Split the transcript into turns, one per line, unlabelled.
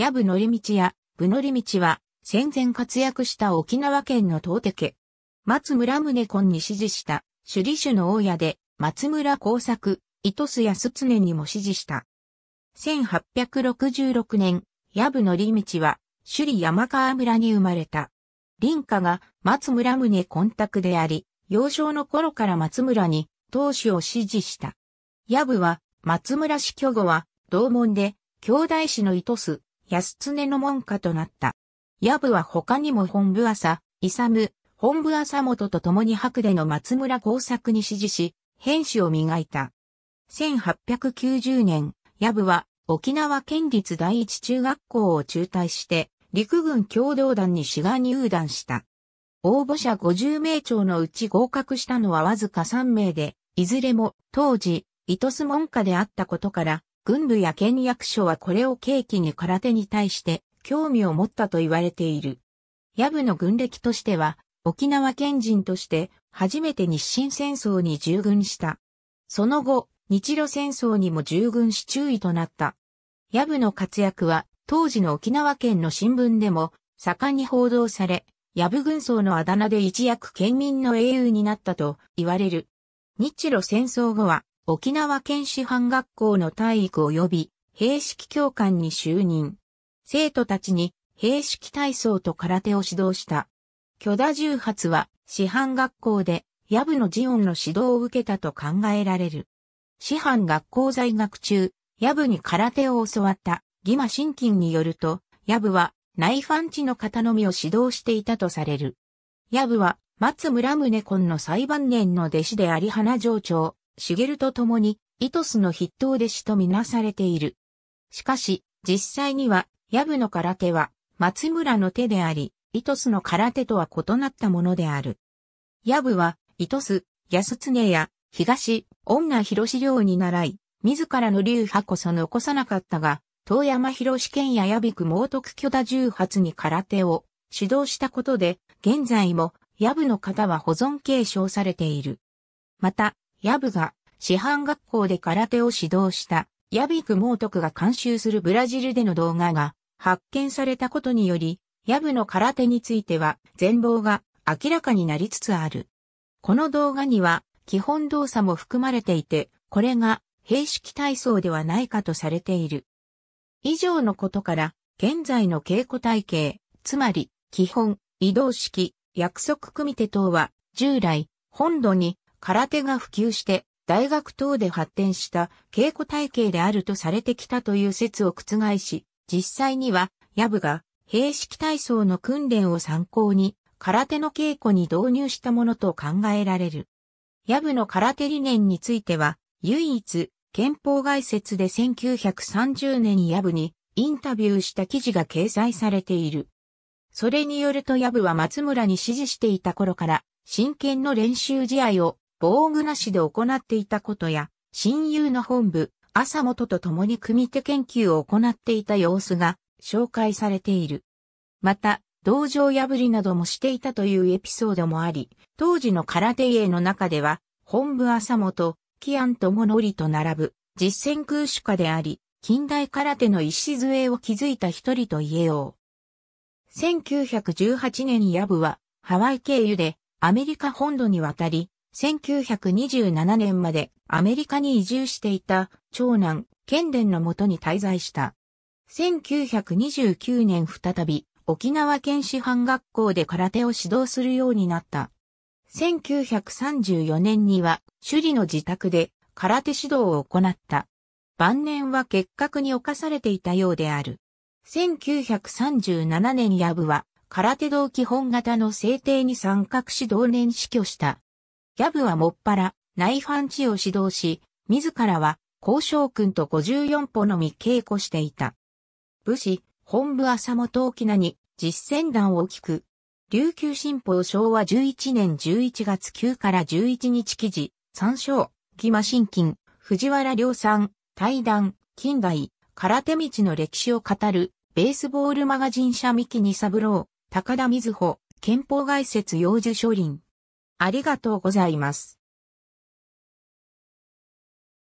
矢部則道や部則道は戦前活躍した沖縄県の東手家。松村宗根に支持した首里主の大家で松村耕作、糸須康常にも支持した。1866年、矢部則道は首里山川村に生まれた。林家が松村宗根宅であり、幼少の頃から松村に当主を支持した。矢部は松村氏居後は同門で兄弟子の糸須、安常の門下となった。矢部は他にも本部朝、勇、本部朝元と共に白での松村工作に指示し、編集を磨いた。1890年、矢部は沖縄県立第一中学校を中退して、陸軍共同団に志願入団した。応募者50名超のうち合格したのはわずか3名で、いずれも当時、糸須門下であったことから、軍部や県役所はこれを契機に空手に対して興味を持ったと言われている。野部の軍歴としては、沖縄県人として初めて日清戦争に従軍した。その後、日露戦争にも従軍し注意となった。野部の活躍は当時の沖縄県の新聞でも盛んに報道され、野部軍曹のあだ名で一躍県民の英雄になったと言われる。日露戦争後は沖縄県師範学校の体育及び兵式教官に就任。生徒たちに兵式体操と空手を指導した。巨田重発は師範学校で野部のジオンの指導を受けたと考えられる。師範学校在学中、野部に空手を教わった義馬新金によると、野部は内ファンチの方のみを指導していたとされる。野部は松村宗根の裁判年の弟子であり花城長、茂と共に、イトスの筆頭弟子とみなされている。しかし、実際には、ヤブの空手は、松村の手であり、イトスの空手とは異なったものである。ヤブは、イトス、安常や、東、女広志領に習い、自らの流派こそ残さなかったが、遠山広志県や矢びく猛徳巨大十発に空手を指導したことで、現在も、ヤブの方は保存継承されている。また、ヤブが、師範学校で空手を指導した、ヤビク・モートクが監修するブラジルでの動画が発見されたことにより、ヤブの空手については全貌が明らかになりつつある。この動画には基本動作も含まれていて、これが平式体操ではないかとされている。以上のことから、現在の稽古体系、つまり基本、移動式、約束組手等は従来、本土に空手が普及して、大学等で発展した稽古体系であるとされてきたという説を覆し、実際には、ヤブが、平式体操の訓練を参考に、空手の稽古に導入したものと考えられる。ヤブの空手理念については、唯一、憲法外説で1930年にヤブにインタビューした記事が掲載されている。それによるとヤブは松村に指示していた頃から、真剣の練習試合を防具なしで行っていたことや、親友の本部、朝元と共に組手研究を行っていた様子が紹介されている。また、道場破りなどもしていたというエピソードもあり、当時の空手家の中では、本部朝元、キアンとモノリと並ぶ、実践空手家であり、近代空手の礎を築いた一人と言えよう。1918年ヤブは、ハワイ経由でアメリカ本土に渡り、1927年までアメリカに移住していた長男、ケンデンのもとに滞在した。1929年再び沖縄県師範学校で空手を指導するようになった。1934年には首里の自宅で空手指導を行った。晩年は結核に侵されていたようである。1937年ヤブは空手道基本型の制定に参画し同年死去した。ギャブはもっぱら、内反地を指導し、自らは、交渉君と54歩のみ稽古していた。武士、本部浅本沖縄に、実践団を聞く。琉球新報昭和11年11月9から11日記事、参照、義馬新金、藤原良三、対談、近代、空手道の歴史を語る、ベースボールマガジン社三木二三郎、高田瑞穂、憲法外説幼樹書林。ありがとうございます。